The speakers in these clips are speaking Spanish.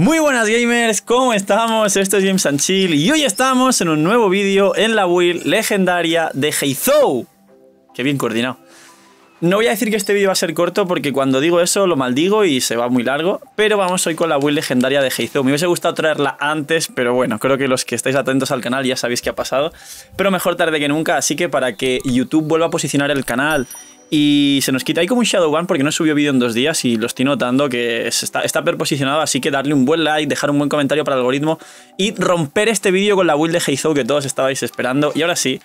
Muy buenas gamers, ¿cómo estamos? Esto es James and y hoy estamos en un nuevo vídeo en la build legendaria de Heizou. Qué bien coordinado. No voy a decir que este vídeo va a ser corto porque cuando digo eso lo maldigo y se va muy largo, pero vamos hoy con la build legendaria de Heizou. Me hubiese gustado traerla antes, pero bueno, creo que los que estáis atentos al canal ya sabéis qué ha pasado, pero mejor tarde que nunca, así que para que YouTube vuelva a posicionar el canal y se nos quita. ahí como un shadow ban porque no subió vídeo en dos días y lo estoy notando que está, está perposicionado. Así que darle un buen like, dejar un buen comentario para el algoritmo y romper este vídeo con la build de Heizou que todos estabais esperando. Y ahora sí,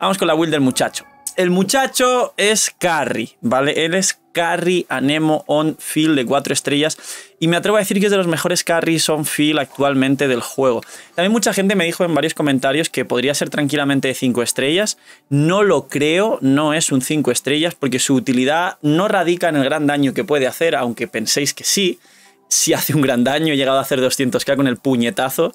vamos con la build del muchacho el muchacho es carry, ¿vale? Él es Carry Anemo on field de 4 estrellas. Y me atrevo a decir que es de los mejores carries on field actualmente del juego. También mucha gente me dijo en varios comentarios que podría ser tranquilamente de 5 estrellas. No lo creo, no es un 5 estrellas, porque su utilidad no radica en el gran daño que puede hacer, aunque penséis que sí. Si hace un gran daño, he llegado a hacer 200k con el puñetazo.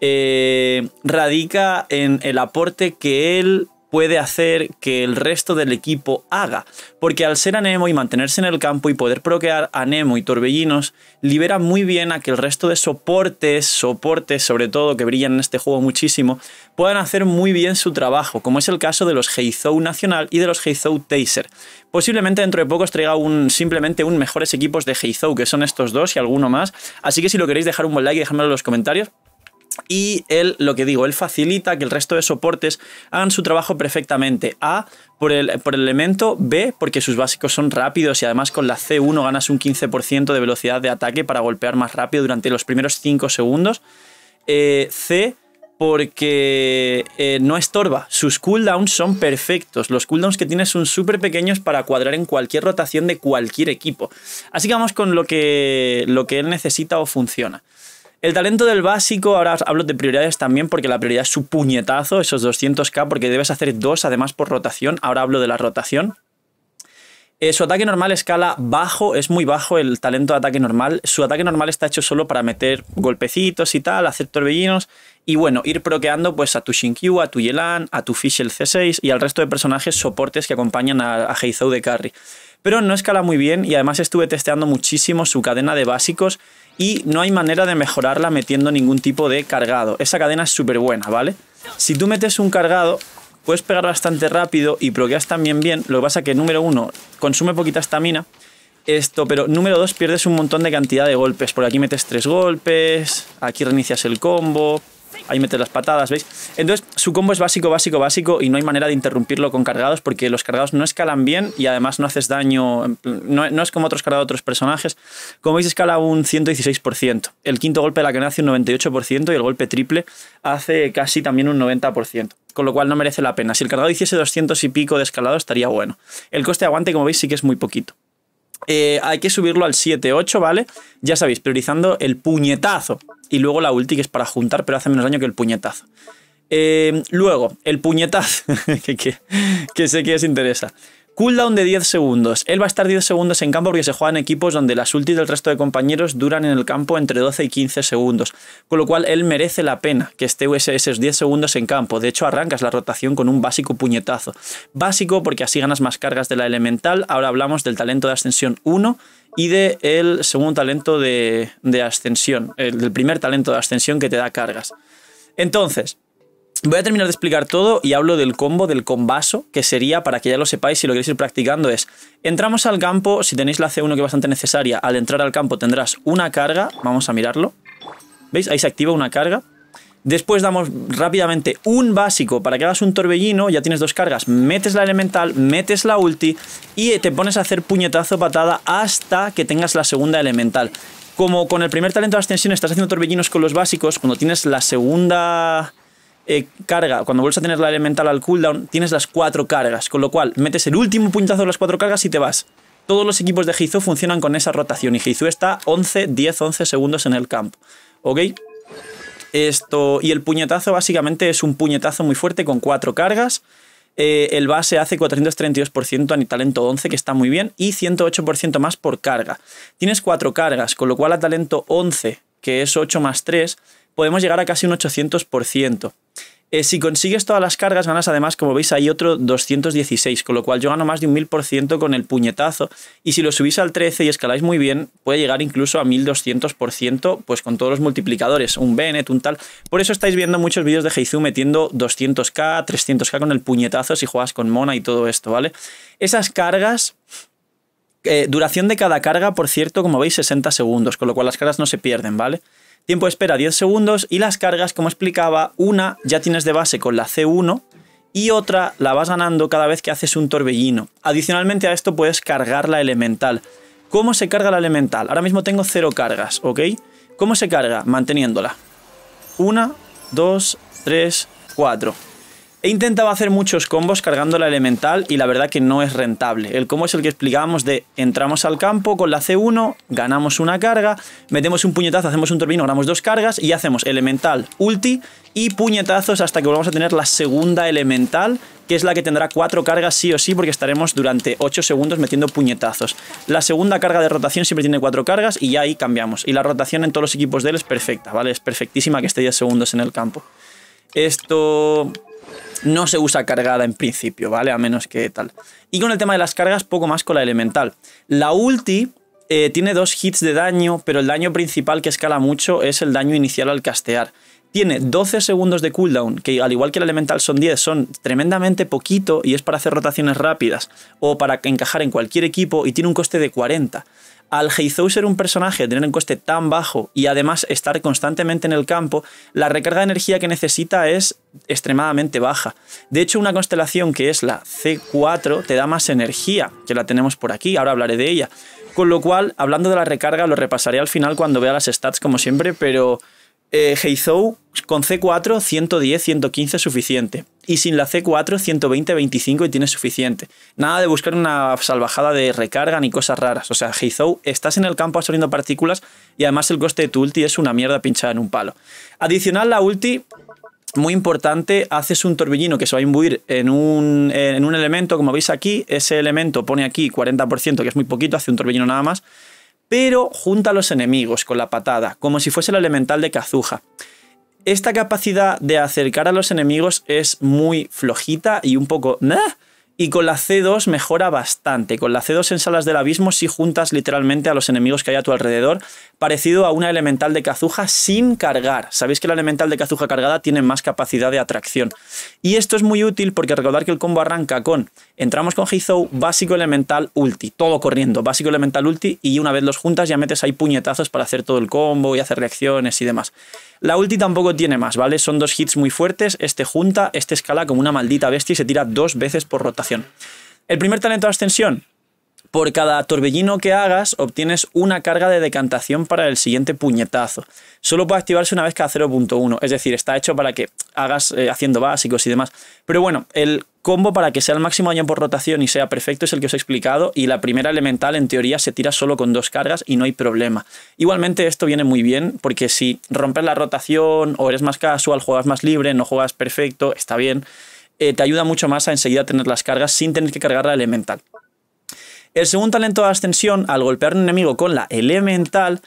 Eh, radica en el aporte que él puede hacer que el resto del equipo haga, porque al ser Anemo y mantenerse en el campo y poder proquear Anemo y Torbellinos, libera muy bien a que el resto de soportes, soportes sobre todo que brillan en este juego muchísimo, puedan hacer muy bien su trabajo, como es el caso de los Heizou Nacional y de los Heizou Taser. Posiblemente dentro de poco os traiga un, simplemente un mejores equipos de Heizou, que son estos dos y alguno más, así que si lo queréis dejar un buen like y dejármelo en los comentarios, y él, lo que digo, él facilita que el resto de soportes hagan su trabajo perfectamente. A, por el, elemento, B, porque sus básicos son rápidos y además con la C1 ganas un 15% de velocidad de ataque para golpear más rápido durante los primeros 5 segundos. Eh, C, porque eh, no estorba. Sus cooldowns son perfectos. Los cooldowns que tiene son súper pequeños para cuadrar en cualquier rotación de cualquier equipo. Así que vamos con lo que él necesita o funciona. El talento del básico, ahora hablo de prioridades también, porque la prioridad es su puñetazo, esos 200k, porque debes hacer dos además por rotación. Ahora hablo de la rotación. Eh, su ataque normal escala bajo, es muy bajo el talento de ataque normal. Su ataque normal está hecho solo para meter golpecitos y tal, hacer torbellinos. Y bueno, ir proqueando pues a tu Shinkyu, a tu Yelan, a tu Fish C6 y al resto de personajes soportes que acompañan a, a Heizou de Carry. Pero no escala muy bien y además estuve testeando muchísimo su cadena de básicos y no hay manera de mejorarla metiendo ningún tipo de cargado. Esa cadena es súper buena, ¿vale? Si tú metes un cargado, puedes pegar bastante rápido y bloqueas también bien. Lo que pasa que, número uno, consume poquita estamina. Esto, pero número dos, pierdes un montón de cantidad de golpes. Por aquí metes tres golpes, aquí reinicias el combo, ahí metes las patadas, ¿veis? Entonces, su combo es básico, básico, básico y no hay manera de interrumpirlo con cargados porque los cargados no escalan bien y además no haces daño, no, es como otros cargados de otros personajes. Como veis, escala un 116%. El quinto golpe de la que hace un 98% y el golpe triple hace casi también un 90% con lo cual no merece la pena. Si el cargado hiciese 200 y pico de escalado estaría bueno. El coste de aguante, como veis, sí que es muy poquito. Eh, hay que subirlo al 7-8, ¿vale? Ya sabéis, priorizando el puñetazo y luego la ulti que es para juntar, pero hace menos daño que el puñetazo. Eh, luego, el puñetazo, que, sé que os interesa. Cooldown de 10 segundos. Él va a estar 10 segundos en campo porque se en equipos donde las ultis del resto de compañeros duran en el campo entre 12 y 15 segundos. Con lo cual, él merece la pena que esté esos 10 segundos en campo. De hecho, arrancas la rotación con un básico puñetazo. Básico porque así ganas más cargas de la elemental. Ahora hablamos del talento de ascensión 1 y del el segundo talento de, ascensión, el primer talento de ascensión que te da cargas. Entonces, voy a terminar de explicar todo y hablo del combo, del combaso, que sería, para que ya lo sepáis si lo queréis ir practicando, es, entramos al campo, si tenéis la C1 que es bastante necesaria, al entrar al campo tendrás una carga, vamos a mirarlo, ¿veis? Ahí se activa una carga Después damos rápidamente un básico para que hagas un torbellino, ya tienes dos cargas, metes la elemental, metes la ulti y te pones a hacer puñetazo patada hasta que tengas la segunda elemental. Como con el primer talento de ascensión estás haciendo torbellinos con los básicos, cuando tienes la segunda eh, carga, cuando vuelves a tener la elemental al cooldown, tienes las cuatro cargas, con lo cual metes el último puñetazo de las cuatro cargas y te vas. Todos los equipos de Heizu funcionan con esa rotación y Heizu está 11, 10, 11 segundos en el campo. ¿Ok? Esto, y el puñetazo básicamente es un puñetazo muy fuerte con cuatro cargas. Eh, el base hace 432% a talento 11, que está muy bien, y 108% más por carga. Tienes cuatro cargas, con lo cual a talento 11, que es 8 más 3, podemos llegar a casi un 800%. Eh, si consigues todas las cargas, ganas además, como veis, hay otro 216, con lo cual yo gano más de un 1000% con el puñetazo. Y si lo subís al 13 y escaláis muy bien, puede llegar incluso a 1200%, pues con todos los multiplicadores, un Bennett, un tal. Por eso estáis viendo muchos vídeos de Heizu metiendo 200k, 300k con el puñetazo si juegas con Mona y todo esto, ¿vale? Esas cargas eh, duración de cada carga, por cierto, como veis, 60 segundos, con lo cual las cargas no se pierden, ¿vale? Tiempo de espera 10 segundos y las cargas, como explicaba, una ya tienes de base con la C1 y otra la vas ganando cada vez que haces un torbellino. Adicionalmente a esto puedes cargar la elemental. ¿Cómo se carga la elemental? Ahora mismo tengo 0 cargas, ¿ok? ¿Cómo se carga? Manteniéndola. 1, 2, 3, 4. He intentado hacer muchos combos cargando la elemental y la verdad que no es rentable. El combo es el que explicábamos de entramos al campo con la C1, ganamos una carga, metemos un puñetazo, hacemos un turbino, ganamos dos cargas y hacemos elemental, ulti y puñetazos hasta que volvamos a tener la segunda elemental que es la que tendrá cuatro cargas sí o sí, porque estaremos durante 8 segundos metiendo puñetazos. La segunda carga de rotación siempre tiene cuatro cargas y ya ahí cambiamos. Y la rotación en todos los equipos de él es perfecta, ¿vale? Es perfectísima que esté ya segundos en el campo. Esto no se usa cargada en principio, ¿vale? A menos que tal. Y con el tema de las cargas, poco más con la elemental. La ulti eh, tiene dos hits de daño, pero el daño principal que escala mucho es el daño inicial al castear. Tiene 12 segundos de cooldown, que al igual que la elemental son 10, son tremendamente poquito y es para hacer rotaciones rápidas o para encajar en cualquier equipo y tiene un coste de 40 al Heizou ser un personaje, tener un coste tan bajo y además estar constantemente en el campo, la recarga de energía que necesita es extremadamente baja. De hecho, una constelación que es la C4 te da más energía, que la tenemos por aquí, ahora hablaré de ella. Con lo cual, hablando de la recarga, lo repasaré al final cuando vea las stats como siempre, pero eh, Heizou con C4 110-115 es suficiente y sin la C4 120-25 y tienes suficiente. Nada de buscar una salvajada de recarga ni cosas raras. O sea, Heizou, estás en el campo absorbiendo partículas y además el coste de tu ulti es una mierda pinchada en un palo. Adicional, la ulti muy importante, haces un torbellino que se va a imbuir en un, en un, elemento, como veis aquí, ese elemento pone aquí 40%, que es muy poquito, hace un torbellino nada más, pero junta a los enemigos con la patada, como si fuese el elemental de Kazuha. Esta capacidad de acercar a los enemigos es muy flojita y un poco... ¡Nah! Y con la C2 mejora bastante. Con la C2 en salas del abismo si juntas literalmente a los enemigos que hay a tu alrededor, parecido a una elemental de Cazuja sin cargar. Sabéis que la elemental de Cazuja cargada tiene más capacidad de atracción. Y esto es muy útil porque recordar que el combo arranca con entramos con Heizou, básico elemental ulti, todo corriendo, básico elemental ulti y una vez los juntas ya metes ahí puñetazos para hacer todo el combo y hacer reacciones y demás. La ulti tampoco tiene más, ¿vale? Son dos hits muy fuertes, este junta, este escala como una maldita bestia y se tira dos veces por rotación. El primer talento de ascensión, por cada torbellino que hagas, obtienes una carga de decantación para el siguiente puñetazo. Solo puede activarse una vez cada 0.1, es decir, está hecho para que hagas eh, haciendo básicos y demás. Pero bueno, el combo para que sea el máximo daño por rotación y sea perfecto es el que os he explicado y la primera elemental en teoría se tira solo con dos cargas y no hay problema. Igualmente esto viene muy bien porque si rompes la rotación o eres más casual, juegas más libre, no juegas perfecto, está bien, eh, te ayuda mucho más a enseguida tener las cargas sin tener que cargar la elemental. El segundo talento de ascensión, al golpear un enemigo con la elemental,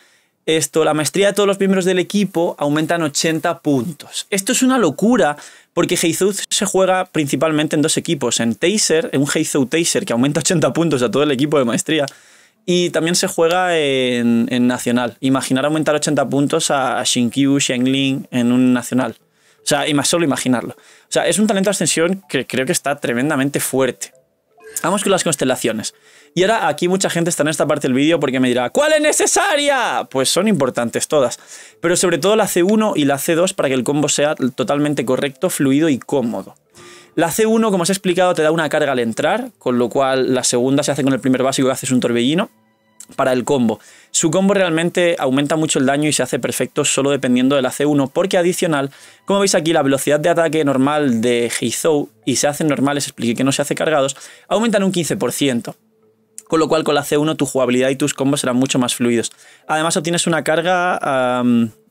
esto, la maestría de todos los miembros del equipo aumenta en 80 puntos. Esto es una locura, porque Heizou se juega principalmente en dos equipos, en Taser, en un Heizou Taser que aumenta 80 puntos a todo el equipo de maestría, y también se juega en, Nacional. Imaginar aumentar 80 puntos a Shinkyu, Xiangling en un Nacional. O sea, y más solo imaginarlo. O sea, es un talento de ascensión que creo que está tremendamente fuerte. Vamos con las constelaciones. Y ahora aquí mucha gente está en esta parte del vídeo porque me dirá, ¿cuál es necesaria? Pues son importantes todas, pero sobre todo la C1 y la C2 para que el combo sea totalmente correcto, fluido y cómodo. La C1, como os he explicado, te da una carga al entrar, con lo cual la segunda se hace con el primer básico que haces un torbellino para el combo. Su combo realmente aumenta mucho el daño y se hace perfecto solo dependiendo de la C1, porque adicional, como veis aquí, la velocidad de ataque normal de Heizou y se hacen normales, expliqué que no se hace cargados, aumentan un 15% con lo cual con la C1 tu jugabilidad y tus combos serán mucho más fluidos. Además obtienes una carga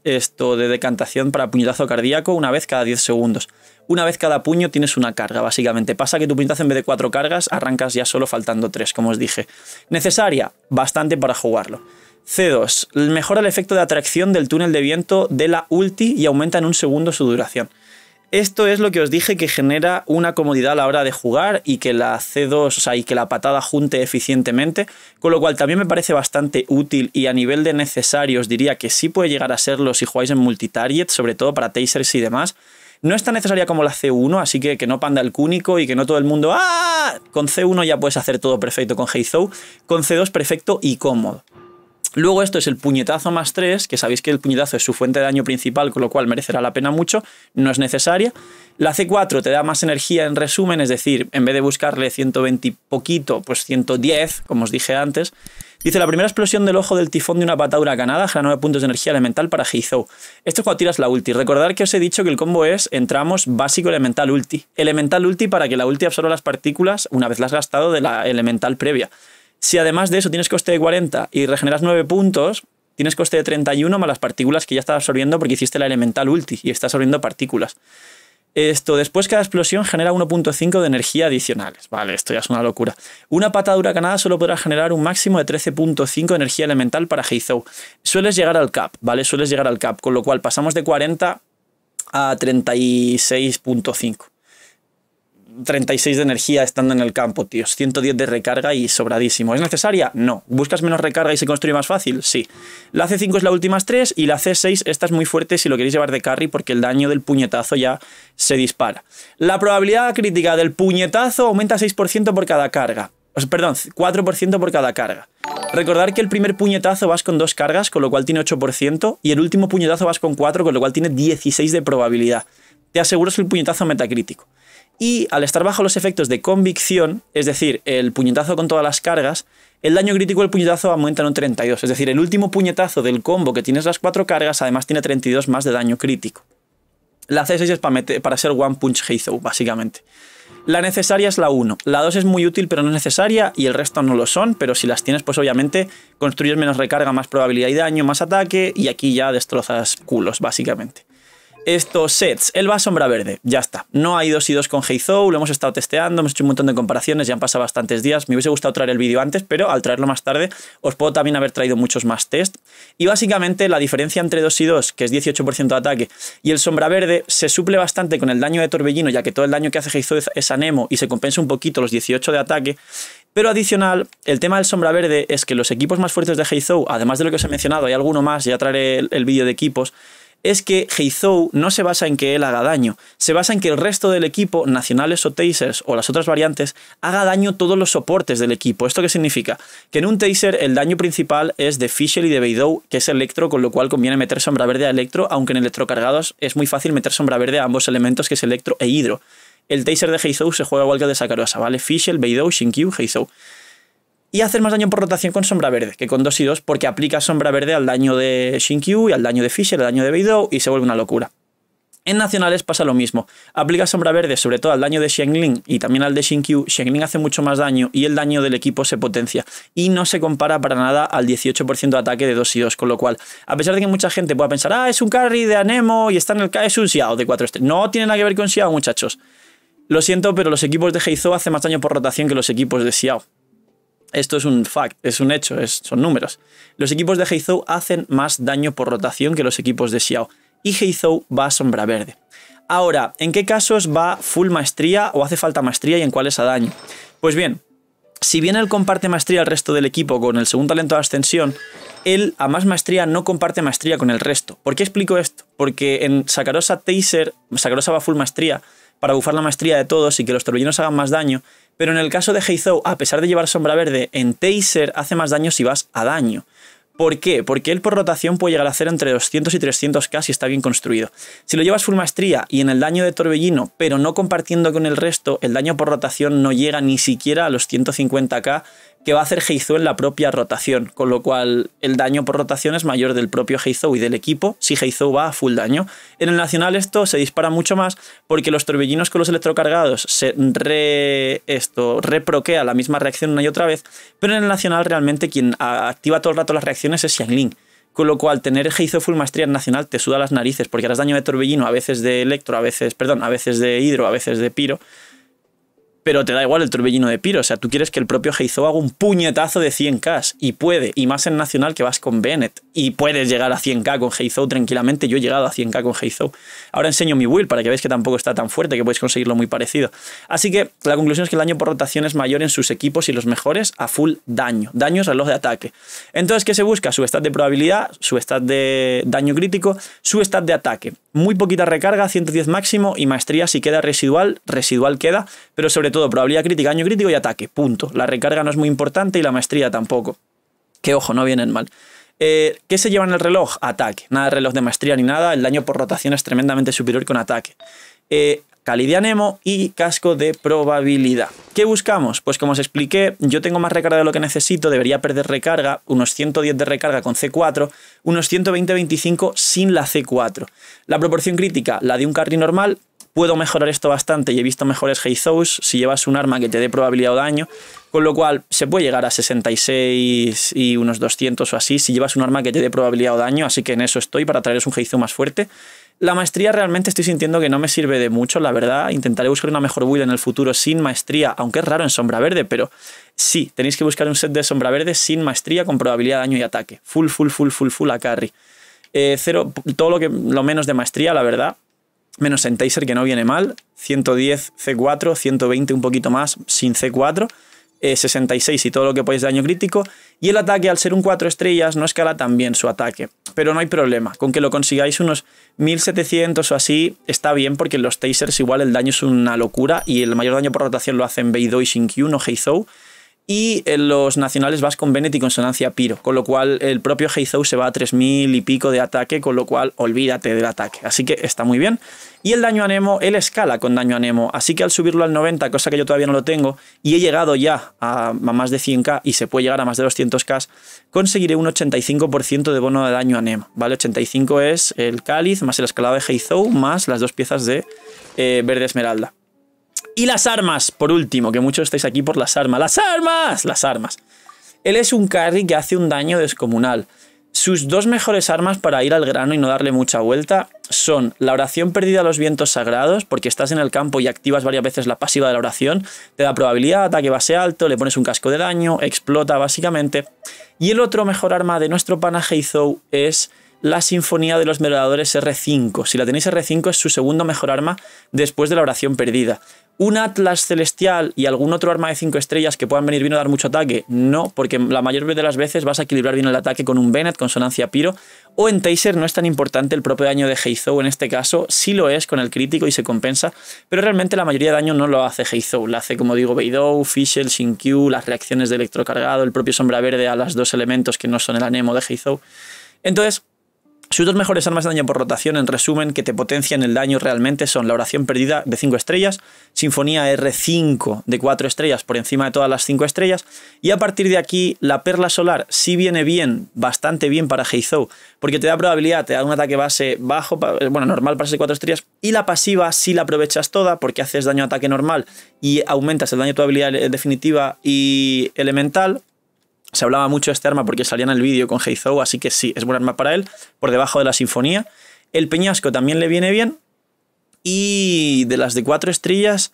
esto de decantación para puñetazo cardíaco una vez cada 10 segundos. Una vez cada puño tienes una carga, básicamente. Pasa que tu puñetazo en vez de 4 cargas arrancas ya solo faltando 3, como os dije. Necesaria, bastante para jugarlo. C2. Mejora el efecto de atracción del túnel de viento de la ulti y aumenta en un segundo su duración. Esto es lo que os dije que genera una comodidad a la hora de jugar y que la C2, o sea, y que la patada junte eficientemente, con lo cual también me parece bastante útil y a nivel de necesarios diría que sí puede llegar a serlo si jugáis en multitarget, sobre todo para tasers y demás. No es tan necesaria como la C1, así que que no panda el cúnico y que no todo el mundo ¡Ah! Con C1 ya puedes hacer todo perfecto con Heizou, con C2 perfecto y cómodo. Luego esto es el puñetazo más 3, que sabéis que el puñetazo es su fuente de daño principal, con lo cual merecerá la pena mucho, no es necesaria. La C4 te da más energía en resumen, es decir, en vez de buscarle 120 y poquito, pues 110, como os dije antes. Dice, la primera explosión del ojo del tifón de una patadura ganada genera 9 puntos de energía elemental para Heizou. Esto es cuando tiras la ulti. recordar que os he dicho que el combo es, entramos, básico elemental ulti. Elemental ulti para que la ulti absorba las partículas una vez las has gastado de la elemental previa. Si además de eso tienes coste de 40 y regeneras 9 puntos, tienes coste de 31 más las partículas que ya estás absorbiendo porque hiciste la elemental ulti y estás absorbiendo partículas. Esto, después cada explosión genera 1.5 de energía adicionales. Vale, esto ya es una locura. Una patada huracanada solo podrá generar un máximo de 13.5 de energía elemental para Heizou. Sueles llegar al cap, ¿vale? Sueles llegar al cap, con lo cual pasamos de 40 a 36.5. 36 de energía estando en el campo, tío. 110 de recarga y sobradísimo. ¿Es necesaria? No. ¿Buscas menos recarga y se construye más fácil? Sí. La C5 es la última 3 y la C6 esta es muy fuerte si lo queréis llevar de carry porque el daño del puñetazo ya se dispara. La probabilidad crítica del puñetazo aumenta 6% por cada carga. O perdón, 4% por cada carga. Recordar que el primer puñetazo vas con dos cargas, con lo cual tiene 8%, y el último puñetazo vas con 4, con lo cual tiene 16 de probabilidad. Te aseguro que el puñetazo metacrítico. Y al estar bajo los efectos de convicción, es decir, el puñetazo con todas las cargas, el daño crítico del puñetazo aumenta en un 32. Es decir, el último puñetazo del combo que tienes las cuatro cargas, además tiene 32 más de daño crítico. La C6 es para, ser One Punch Heizou, básicamente. La necesaria es la 1. La 2 es muy útil, pero no es necesaria, y el resto no lo son, pero si las tienes, pues obviamente construyes menos recarga, más probabilidad y daño, más ataque, y aquí ya destrozas culos, básicamente estos sets. Él va a sombra verde, ya está. No hay 2 y 2 con Heizou, lo hemos estado testeando, hemos hecho un montón de comparaciones, ya han pasado bastantes días. Me hubiese gustado traer el vídeo antes, pero al traerlo más tarde os puedo también haber traído muchos más test. Y básicamente la diferencia entre 2 y 2, que es 18% de ataque, y el sombra verde se suple bastante con el daño de torbellino, ya que todo el daño que hace Heizou es anemo y se compensa un poquito los 18 de ataque. Pero adicional, el tema del sombra verde es que los equipos más fuertes de Heizou, además de lo que os he mencionado, hay alguno más, ya traeré el vídeo de equipos, es que Heizou no se basa en que él haga daño, se basa en que el resto del equipo, nacionales o tasers o las otras variantes, haga daño todos los soportes del equipo. ¿Esto qué significa? Que en un taser el daño principal es de Fischl y de Beidou, que es electro, con lo cual conviene meter sombra verde a electro, aunque en electrocargados es muy fácil meter sombra verde a ambos elementos, que es electro e hidro. El taser de Heizou se juega igual que el de Sakarosa, ¿vale? Fischl, Beidou, Shinkyu, Heizou y hace más daño por rotación con sombra verde que con 2 y 2 porque aplica sombra verde al daño de Shinkyu y al daño de Fisher, al daño de Beidou y se vuelve una locura. En nacionales pasa lo mismo. Aplica sombra verde sobre todo al daño de Xiangling y también al de Shinkyu. Xiangling hace mucho más daño y el daño del equipo se potencia. Y no se compara para nada al 18% de ataque de 2 y 2. Con lo cual, a pesar de que mucha gente pueda pensar, ah, es un carry de Anemo y está en el K, es un Xiao de 4 estrellas. No tiene nada que ver con Xiao, muchachos. Lo siento, pero los equipos de Heizou hacen más daño por rotación que los equipos de Xiao. Esto es un fact, es un hecho, es, son números. Los equipos de Heizou hacen más daño por rotación que los equipos de Xiao. Y Heizou va a sombra verde. Ahora, ¿en qué casos va full maestría o hace falta maestría y en cuáles a daño? Pues bien, si bien él comparte maestría al resto del equipo con el segundo talento de ascensión, él a más maestría no comparte maestría con el resto. ¿Por qué explico esto? Porque en Sakarosa Taser, Sakarosa va full maestría para bufar la maestría de todos y que los torbellinos hagan más daño, pero en el caso de Heizou, a pesar de llevar sombra verde, en Taser hace más daño si vas a daño. ¿Por qué? Porque él por rotación puede llegar a hacer entre 200 y 300k si está bien construido. Si lo llevas full maestría y en el daño de torbellino, pero no compartiendo con el resto, el daño por rotación no llega ni siquiera a los 150k que va a hacer Heizou en la propia rotación, con lo cual el daño por rotación es mayor del propio Heizou y del equipo si Heizou va a full daño. En el Nacional esto se dispara mucho más porque los torbellinos con los electrocargados se re, esto, reproquea la misma reacción una y otra vez, pero en el Nacional realmente quien activa todo el rato las reacciones es Xiangling. Con lo cual, tener Heizou Full Maestría en Nacional te suda las narices, porque harás daño de torbellino, a veces de electro, a veces, perdón, a veces de hidro, a veces de piro pero te da igual el torbellino de Piro. O sea, tú quieres que el propio Heizou haga un puñetazo de 100K y puede, y más en Nacional que vas con Bennett y puedes llegar a 100K con Heizou tranquilamente. Yo he llegado a 100K con Heizou. Ahora enseño mi will para que veáis que tampoco está tan fuerte, que podéis conseguirlo muy parecido. Así que la conclusión es que el daño por rotación es mayor en sus equipos y los mejores a full daño. daños a los de ataque. Entonces, ¿qué se busca? Su stat de probabilidad, su stat de daño crítico, su stat de ataque. Muy poquita recarga, 110 máximo y maestría si queda residual, residual queda, pero sobre todo probabilidad crítica, año crítico y ataque, punto. La recarga no es muy importante y la maestría tampoco. Que ojo, no vienen mal. Eh, ¿Qué se lleva en el reloj? Ataque. Nada de reloj de maestría ni nada. El daño por rotación es tremendamente superior con ataque. Eh, Cali y casco de probabilidad. ¿Qué buscamos? Pues como os expliqué, yo tengo más recarga de lo que necesito, debería perder recarga, unos 110 de recarga con C4, unos 120-25 sin la C4. La proporción crítica, la de un carry normal, puedo mejorar esto bastante y he visto mejores Heizous si llevas un arma que te dé probabilidad o daño, con lo cual se puede llegar a 66 y unos 200 o así si llevas un arma que te dé probabilidad o daño, así que en eso estoy para traeros un Heizou más fuerte. La maestría realmente estoy sintiendo que no me sirve de mucho, la verdad. Intentaré buscar una mejor build en el futuro sin maestría, aunque es raro en sombra verde, pero sí, tenéis que buscar un set de sombra verde sin maestría con probabilidad de daño y ataque. Full, full, full, full, full a carry. Eh, cero, todo lo, que, lo menos de maestría, la verdad menos en Taser que no viene mal, 110 C4, 120 un poquito más sin C4, 66 eh, y todo lo que podéis de daño crítico, y el ataque al ser un 4 estrellas no escala tan bien su ataque, pero no hay problema, con que lo consigáis unos 1700 o así está bien porque en los tasers igual el daño es una locura y el mayor daño por rotación lo hacen Beidou y Shinkyu, no Heizou, y en eh, los nacionales vas con Bennett y consonancia Piro, con lo cual el propio Heizou se va a 3000 y pico de ataque, con lo cual olvídate del ataque, así que está muy bien. Y el daño a Nemo, él escala con daño a Nemo, así que al subirlo al 90, cosa que yo todavía no lo tengo, y he llegado ya a más de 100k y se puede llegar a más de 200k, conseguiré un 85% de bono de daño a Nemo, ¿vale? 85 es el cáliz, más el escalado de Heizou, más las dos piezas de eh, verde esmeralda. Y las armas, por último, que muchos estáis aquí por las armas. ¡Las armas! Las armas. Él es un carry que hace un daño descomunal. Sus dos mejores armas para ir al grano y no darle mucha vuelta son la oración perdida a los vientos sagrados, porque estás en el campo y activas varias veces la pasiva de la oración, te da probabilidad, ataque base alto, le pones un casco de daño, explota básicamente. Y el otro mejor arma de nuestro pana Heizou es la Sinfonía de los Melodadores R5. Si la tenéis R5 es su segundo mejor arma después de la oración perdida. Un Atlas Celestial y algún otro arma de 5 estrellas que puedan venir bien a dar mucho ataque, no, porque la mayor de las veces vas a equilibrar bien el ataque con un Bennett, con sonancia Piro, o en Taser no es tan importante el propio daño de Heizou, en este caso sí lo es con el crítico y se compensa, pero realmente la mayoría de daño no lo hace Heizou, lo hace como digo Beidou, Fischl, Q las reacciones de electrocargado, el propio Sombra Verde a los dos elementos que no son el anemo de Heizou. Entonces, sus dos mejores armas de daño por rotación, en resumen, que te potencian el daño realmente son la oración perdida de 5 estrellas, Sinfonía R5 de 4 estrellas por encima de todas las 5 estrellas, y a partir de aquí la Perla Solar sí viene bien, bastante bien para Heizou, porque te da probabilidad, te da un ataque base bajo, eh, bueno, normal para ser 4 estrellas, y la pasiva si la aprovechas toda porque haces daño a ataque normal y aumentas el daño de tu habilidad eh, definitiva y elemental, se hablaba mucho de este arma porque salía en el vídeo con Heizou, así que sí, es buen arma para él, por debajo de la sinfonía. El peñasco también le viene bien. Y de las de cuatro estrellas,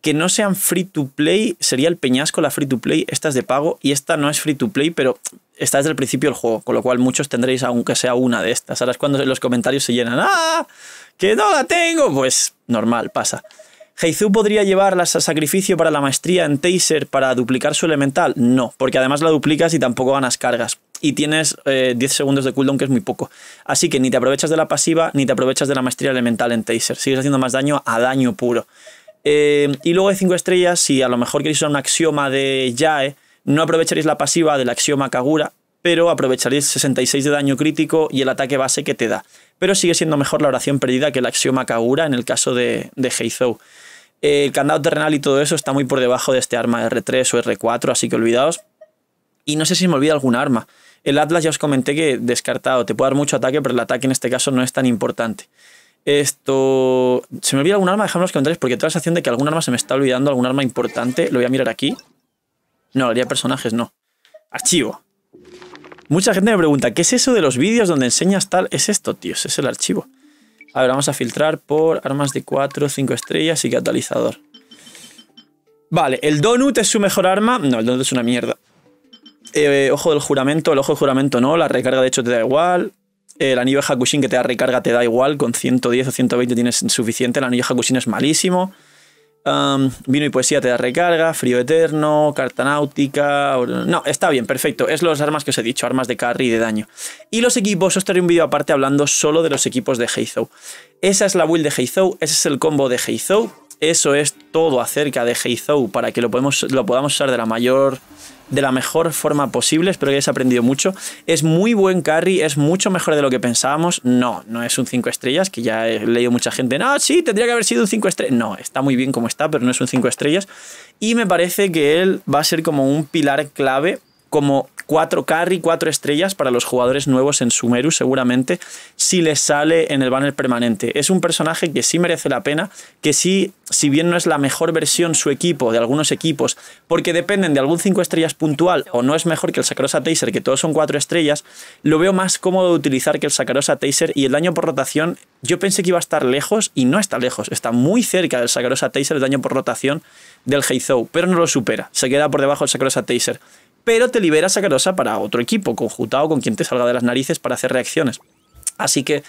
que no sean free to play, sería el peñasco, la free to play, esta es de pago y esta no es free to play, pero está desde el principio del juego, con lo cual muchos tendréis aunque sea una de estas. Ahora es cuando los comentarios se llenan, ¡ah! ¡Que no la tengo! Pues normal, pasa. ¿Heizou podría llevarlas a sacrificio para la maestría en Taser para duplicar su elemental? No, porque además la duplicas y tampoco ganas cargas. Y tienes 10 eh, segundos de cooldown, que es muy poco. Así que ni te aprovechas de la pasiva, ni te aprovechas de la maestría elemental en Taser. Sigues haciendo más daño a daño puro. Eh, y luego de 5 estrellas, si a lo mejor queréis usar un axioma de Yae, no aprovecharéis la pasiva del axioma Kagura, pero aprovecharéis 66 de daño crítico y el ataque base que te da. Pero sigue siendo mejor la oración perdida que el axioma Kagura en el caso de, de Heizou. Eh, el candado terrenal y todo eso está muy por debajo de este arma R3 o R4, así que olvidaos. Y no sé si me olvida algún arma. El Atlas ya os comenté que descartado, te puede dar mucho ataque, pero el ataque en este caso no es tan importante. Esto. ¿Se me olvida algún arma? Dejadme en los comentarios porque tengo la sensación de que algún arma se me está olvidando, algún arma importante. Lo voy a mirar aquí. No, haría personajes no. Archivo. Mucha gente me pregunta, ¿qué es eso de los vídeos donde enseñas tal? Es esto, tío, es el archivo. A ver, vamos a filtrar por armas de 4, 5 estrellas y catalizador. Vale, ¿el donut es su mejor arma? No, el donut es una mierda. Eh, ojo del juramento, el ojo del juramento no, la recarga de hecho te da igual. Eh, el anillo de Hakushin que te da recarga te da igual, con 110 o 120 tienes suficiente, el anillo de Hakushin es malísimo vino y poesía te da recarga, frío eterno, carta náutica. No, está bien, perfecto. Es los armas que os he dicho, armas de carry y de daño. Y los equipos, os estaré un vídeo aparte hablando solo de los equipos de Heizou. Esa es la build de Heizou, ese es el combo de Heizou. Eso es todo acerca de Heizou para que lo, podemos, lo podamos usar de la mayor de la mejor forma posible. Espero que hayáis aprendido mucho. Es muy buen carry, es mucho mejor de lo que pensábamos. No, no es un 5 estrellas, que ya he leído mucha gente. No, sí, tendría que haber sido un 5 estrellas. No, está muy bien como está, pero no es un 5 estrellas. Y me parece que él va a ser como un pilar clave, como 4 carry, 4 estrellas para los jugadores nuevos en Sumeru, seguramente, si les sale en el banner permanente. Es un personaje que sí merece la pena, que sí, si bien no es la mejor versión su equipo, de algunos equipos, porque dependen de algún 5 estrellas puntual o no es mejor que el sacarosa Taser, que todos son 4 estrellas, lo veo más cómodo de utilizar que el sacarosa Taser y el daño por rotación. Yo pensé que iba a estar lejos y no está lejos, está muy cerca del sacarosa Taser, el daño por rotación del Heizou, pero no lo supera, se queda por debajo del sacarosa Taser pero te libera sacarosa para otro equipo, conjuntado con quien te salga de las narices para hacer reacciones. Así que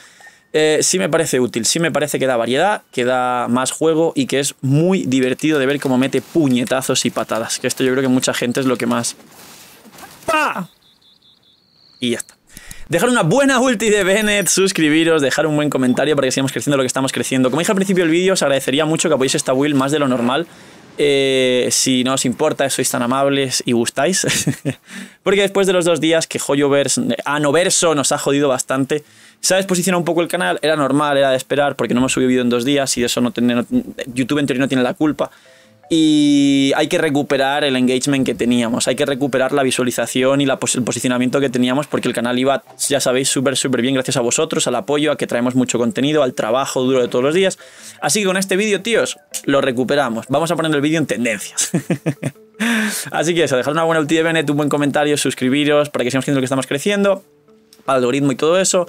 eh, sí me parece útil, sí me parece que da variedad, que da más juego y que es muy divertido de ver cómo mete puñetazos y patadas. Que esto yo creo que mucha gente es lo que más... ¡Pa! Y ya está. Dejar una buena ulti de Bennett, suscribiros, dejar un buen comentario para que sigamos creciendo lo que estamos creciendo. Como dije al principio del vídeo, os agradecería mucho que apoyéis esta will más de lo normal eh, si no os importa, sois tan amables y gustáis. Porque después de los dos días que Joyoverse, Anoverso ah, nos ha jodido bastante, se ha desposicionado un poco el canal. Era normal, era de esperar, porque no hemos subido en dos días y eso no tiene, YouTube en teoría no tiene la culpa y hay que recuperar el engagement que teníamos, hay que recuperar la visualización y la el posicionamiento que teníamos porque el canal iba, ya sabéis, súper, súper bien gracias a vosotros, al apoyo, a que traemos mucho contenido, al trabajo duro de todos los días. Así que con este vídeo, tíos, lo recuperamos. Vamos a poner el vídeo en tendencias. Así que eso, dejad una buena ulti de un buen comentario, suscribiros para que sigamos viendo lo que estamos creciendo, algoritmo y todo eso.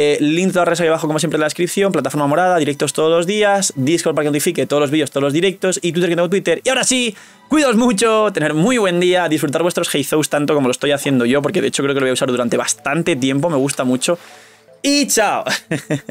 Eh, link de redes ahí abajo, como siempre, en la descripción. Plataforma morada, directos todos los días. Discord para que notifique todos los vídeos, todos los directos. Y Twitter que tengo Twitter. Y ahora sí, cuidaos mucho, tener muy buen día, disfrutar vuestros heizos tanto como lo estoy haciendo yo, porque de hecho creo que lo voy a usar durante bastante tiempo. Me gusta mucho. Y chao.